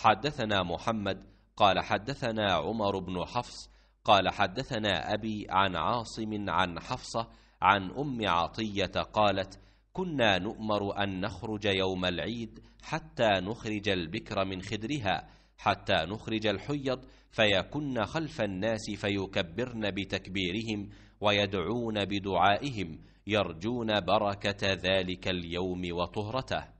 حدثنا محمد قال حدثنا عمر بن حفص قال حدثنا أبي عن عاصم عن حفصة عن أم عطية قالت كنا نؤمر أن نخرج يوم العيد حتى نخرج البكر من خدرها حتى نخرج الحيض فيكن خلف الناس فيكبرن بتكبيرهم ويدعون بدعائهم يرجون بركة ذلك اليوم وطهرته